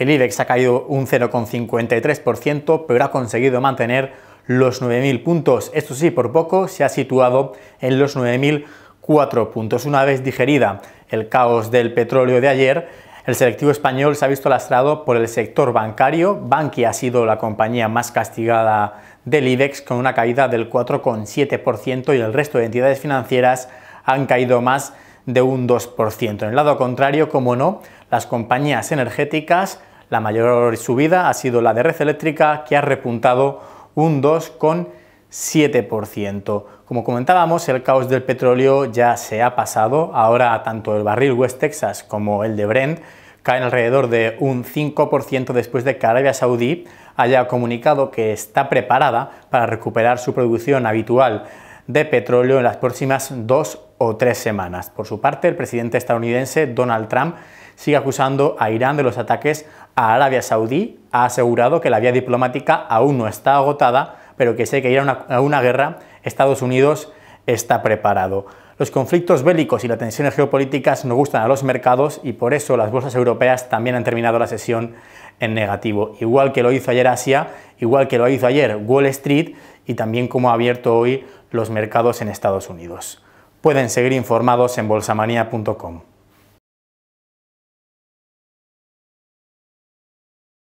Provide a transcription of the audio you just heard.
El IBEX ha caído un 0,53%, pero ha conseguido mantener los 9.000 puntos. Esto sí, por poco se ha situado en los 9.004 puntos. Una vez digerida el caos del petróleo de ayer, el selectivo español se ha visto lastrado por el sector bancario. Bankia ha sido la compañía más castigada del IBEX con una caída del 4,7% y el resto de entidades financieras han caído más de un 2%. En el lado contrario, como no, las compañías energéticas la mayor subida ha sido la de red eléctrica, que ha repuntado un 2,7%. Como comentábamos, el caos del petróleo ya se ha pasado. Ahora tanto el barril West Texas como el de Brent caen alrededor de un 5% después de que Arabia Saudí haya comunicado que está preparada para recuperar su producción habitual de petróleo en las próximas dos o tres semanas. Por su parte, el presidente estadounidense Donald Trump sigue acusando a Irán de los ataques a Arabia Saudí, ha asegurado que la vía diplomática aún no está agotada, pero que sé que irá a una guerra Estados Unidos está preparado. Los conflictos bélicos y las tensiones geopolíticas no gustan a los mercados y por eso las bolsas europeas también han terminado la sesión en negativo, igual que lo hizo ayer Asia, igual que lo hizo ayer Wall Street y también como ha abierto hoy los mercados en Estados Unidos. Pueden seguir informados en bolsamania.com.